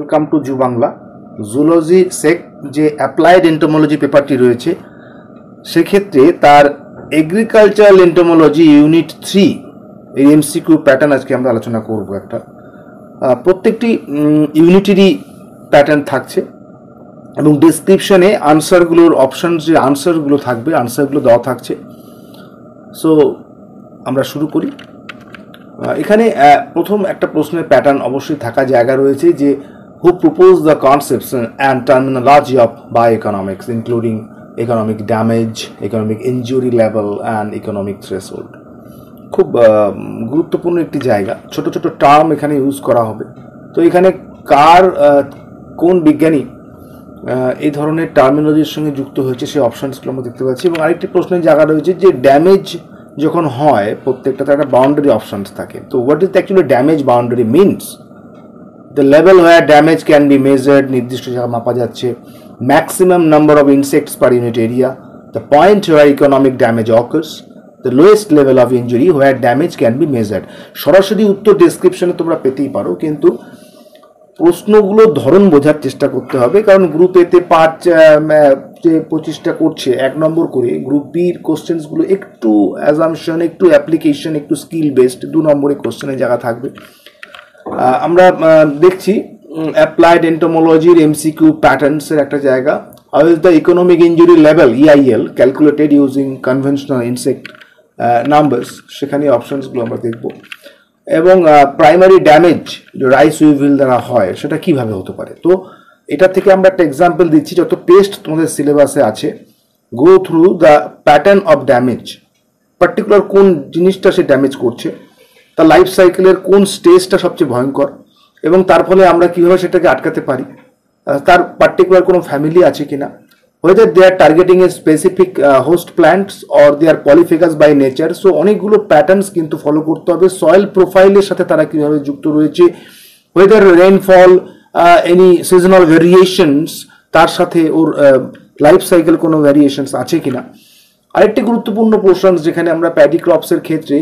Welcome to zoo Bangla zoology সেক যে applied entomology পেপারটি রয়েছে সেক্ষেত্রে তার এগ্রিকালচারাল এন্টোমোলজি ইউনিট থ্রি এই এমসিকিউ প্যাটার্ন আজকে আমরা আলোচনা করব একটা প্রত্যেকটি ইউনিটেরই প্যাটার্ন থাকছে এবং ডিসক্রিপশনে আনসারগুলোর অপশান যে আনসারগুলো থাকবে আনসারগুলো দেওয়া থাকছে সো আমরা শুরু করি এখানে প্রথম একটা প্রশ্নের প্যাটার্ন অবশ্যই থাকা জায়গা রয়েছে যে who proposed the concepts and terminology of bioeconomics, including economic damage, economic injury level, and economic threshold. খুব গুরুত্বপূর্ণ একটি জায়গা ছোট ছোট টার্ম এখানে ইউজ করা হবে তো এখানে কার কোন বিজ্ঞানী এই ধরনের টার্মিনোলজির সঙ্গে যুক্ত হয়েছে সেই অপশানসগুলো আমরা দেখতে পাচ্ছি এবং আরেকটি প্রশ্নের জায়গা রয়েছে যে ড্যামেজ যখন হয় প্রত্যেকটাতে একটা বাউন্ডারি অপশানস থাকে তো what is actually damage boundary means the level where damage can be measured নির্দিষ্ট মাপা যাচ্ছে maximum number of insects per unit area the point where economic damage occurs, the lowest level of injury where damage can be measured সরাসরি উত্তর ডেসক্রিপশনে তোমরা পেতেই পারো কিন্তু প্রশ্নগুলো ধরন বোঝার চেষ্টা করতে হবে কারণ গ্রুপ এতে পাঁচ যে প্রচেষ্টা করছে এক নম্বর করে গ্রুপ বির কোশ্চেন্সগুলো একটু অ্যাজামশন একটু অ্যাপ্লিকেশন একটু স্কিল বেসড দু নম্বরে কোশ্চেনের জায়গা থাকবে আমরা দেখছি অ্যাপ্লাইড এন্টোমোলজির এমসিকিউ প্যাটার্নসের একটা জায়গা how is the economic injury level EIL calculated using conventional insect numbers সেখানে অপশানসগুলো আমরা দেখব এবং প্রাইমারি ড্যামেজ যে রাইস উইভিল দ্বারা হয় সেটা কিভাবে হতে পারে তো এটা থেকে আমরা একটা এক্সাম্পল দিচ্ছি যত পেস্ট তোমাদের সিলেবাসে আছে go through the pattern of damage particular কোন জিনিসটা সে ড্যামেজ করছে তার লাইফ সাইকেলের কোন স্টেজটা সবচেয়ে ভয়ঙ্কর এবং তার ফলে আমরা কীভাবে সেটাকে আটকাতে পারি তার পার্টিকুলার কোনো ফ্যামিলি আছে কি না whether they are targeting a specific host plants or they are polyphagous by nature so অনেকগুলো প্যাটার্নস কিন্তু ফলো করতে হবে সয়েল প্রোফাইলের সাথে তারা কীভাবে যুক্ত রয়েছে weather rainfall any seasonal variations তার সাথে ওর লাইফ সাইকেল কোনো ভ্যারিয়েশনস আছে কিনা আরেকটি গুরুত্বপূর্ণ পোর্শন যেখানে আমরা প্যাডি ক্রপসের ক্ষেত্রে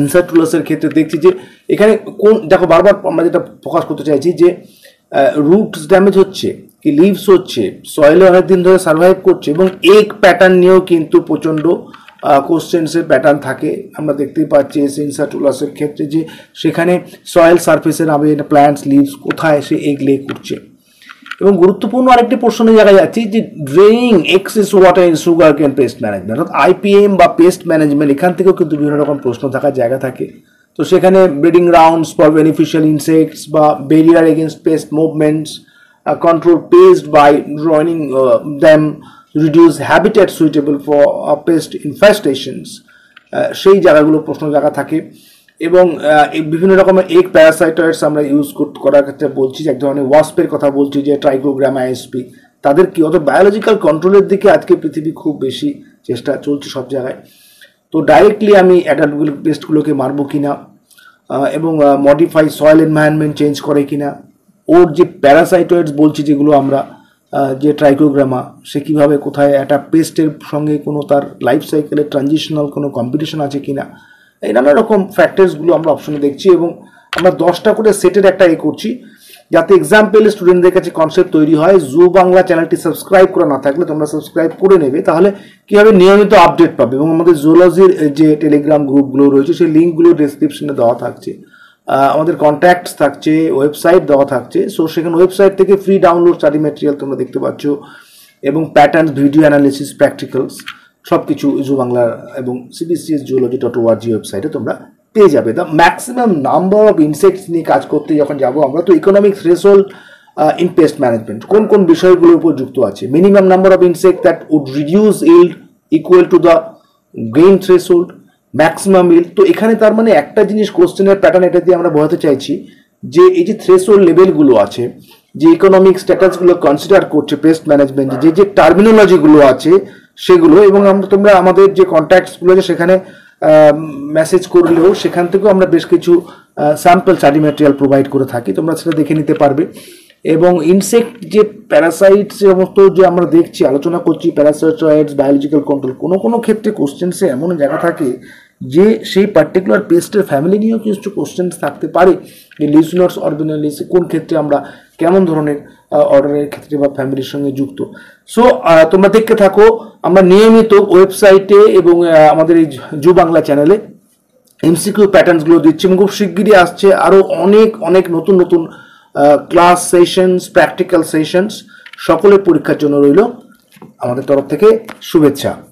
ইনসার্ট রুলার্সের ক্ষেত্রে দেখছি যে এখানে কোন দেখো বারবার আমরা যেটা ফোকাস করতে চাইছি যে রুটস ড্যামেজ হচ্ছে কি লিভস হচ্ছে সয়েলে অনেক দিন ধরে সার্ভাইভ করছে এবং এক প্যাটার্ন নিয়েও কিন্তু প্রচণ্ড কোশ্চেন্সের প্যাটার্ন থাকে আমরা দেখতেই পাচ্ছি এস ইনসার্টুলাসের ক্ষেত্রে যে সেখানে সয়েল সার্ফেসের আমি প্ল্যান্টস লিভস কোথায় সে এগ লে করছে এবং গুরুত্বপূর্ণ আরেকটি প্রশ্নের জায়গায় যাচ্ছি যে draining excess water in sugarcane pest management অর্থাৎ আইপিএম বা পেস্ট ম্যানেজমেন্ট এখান থেকেও কিন্তু বিভিন্ন রকম প্রশ্ন থাকার জায়গা থাকে তো সেখানে breeding grounds for beneficial insects বা barrier against pest movements control pest by draining them reduce habitat suitable for pest infestations সেই জায়গাগুলো প্রশ্ন জায়গা থাকে এবং বিভিন্ন রকমের এগ প্যারাসাইটয়েডস আমরা ইউজ করার ক্ষেত্রে বলছি এক ধরনের ওয়াস্পের কথা বলছি যে ট্রাইকোগ্রাম আইএসপি তাদের কি অত বায়োলজিক্যাল কন্ট্রোলের দিকে আজকে পৃথিবী খুব বেশি চেষ্টা চলছে সব জায়গায় তো ডাইরেক্টলি আমি অ্যাডাল্টগুলো পেস্টগুলোকে মারবো কি না এবং মডিফাই সয়েল এনভায়রনমেন্ট চেঞ্জ করে কি না ওর যে প্যারাসাইটয়েডস বলছি যেগুলো আমরা যে ট্রাইক্রোগ্রামা সে কীভাবে কোথায় একটা পেস্টের সঙ্গে কোনো তার লাইফ সাইকেলের ট্রানজিশনাল কোনো কম্পিটিশন আছে কি না এই নানা রকম ফ্যাক্টরসগুলো আমরা অপশনে দেখছি এবং আমরা দশটা করে সেটের একটা এ করছি যাতে এক্সাম পেলে স্টুডেন্টদের কাছে কনসেপ্ট তৈরি হয় জু বাংলা চ্যানেলটি সাবস্ক্রাইব করা না থাকলে তোমরা সাবস্ক্রাইব করে নেবে তাহলে কীভাবে নিয়মিত আপডেট পাবে এবং আমাদের জুলজির যে টেলিগ্রাম গ্রুপগুলো রয়েছে সেই লিঙ্কগুলো ডিসক্রিপশনে দেওয়া থাকছে আমাদের কন্ট্যাক্টস থাকছে ওয়েবসাইট দেওয়া থাকছে সো সেখানে ওয়েবসাইট থেকে ফ্রি ডাউনলোড স্টাডি ম্যাটেরিয়াল তোমরা দেখতে পাচ্ছ এবং প্যাটার্ন ভিডিও অ্যানালিসিস প্র্যাকটিক্যালস সব কিছু জু বাংলার এবং সিবিসিএস জিওলজি ডট ওয়ার্জি ওয়েবসাইটে তোমরা পেয়ে যাবে the maximum number of insects নিয়ে কাজ করতে যখন যাব আমরা তো economic threshold in pest management কোন কোন বিষয়গুলোর উপর যুক্ত আছে minimum number of insect that would reduce yield equal to the gain threshold maximum yield তো এখানে তার মানে একটা জিনিস কোশ্চেনের প্যাটার্ন এটা দিয়ে আমরা বোঝাতে চাইছি যে এই যে থ্রেশোল্ড লেভেলগুলো আছে যে ইকোনমিক স্ট্যাটাসগুলো কনসিডার করছে পেস্ট ম্যানেজমেন্ট যে যে টার্মিনোলজিগুলো আছে সেগুলো এবং আমরা তোমরা আমাদের যে কন্ট্যাক্টসগুলো আছে সেখানে মেসেজ করলেও সেখান থেকেও আমরা বেশ কিছু স্যাম্পল স্টাডি ম্যাটেরিয়াল প্রোভাইড করে থাকি তোমরা সেটা দেখে নিতে পারবে এবং ইনসেক্ট যে প্যারাসাইটস সমস্ত যে আমরা দেখছি আলোচনা করছি প্যারাসাইটস বায়োলজিক্যাল কন্ট্রোল কোনো কোনো ক্ষেত্রে কোশ্চেন্সে এমন জায়গা থাকে যে সেই পার্টিকুলার পেস্টের ফ্যামিলি নিয়েও কিছু কোশ্চেন্স থাকতে পারে যে লিউসিনস অরবিনালিস কোন ক্ষেত্রে আমরা কেমন ধরনের অর্ডারের ক্ষেত্রে বা ফ্যামিলির সঙ্গে যুক্ত সো তোমরা দেখতে থাকো আমরা নিয়মিত ওয়েবসাইটে এবং আমাদের এই জু বাংলা চ্যানেলে এমসিকিউ প্যাটার্নসগুলো দিচ্ছি এবং খুব শিগগিরই আসছে আরও অনেক অনেক নতুন নতুন ক্লাস সেশনস প্র্যাকটিক্যাল সেশনস সকলের পরীক্ষার জন্য রইল আমাদের তরফ থেকে শুভেচ্ছা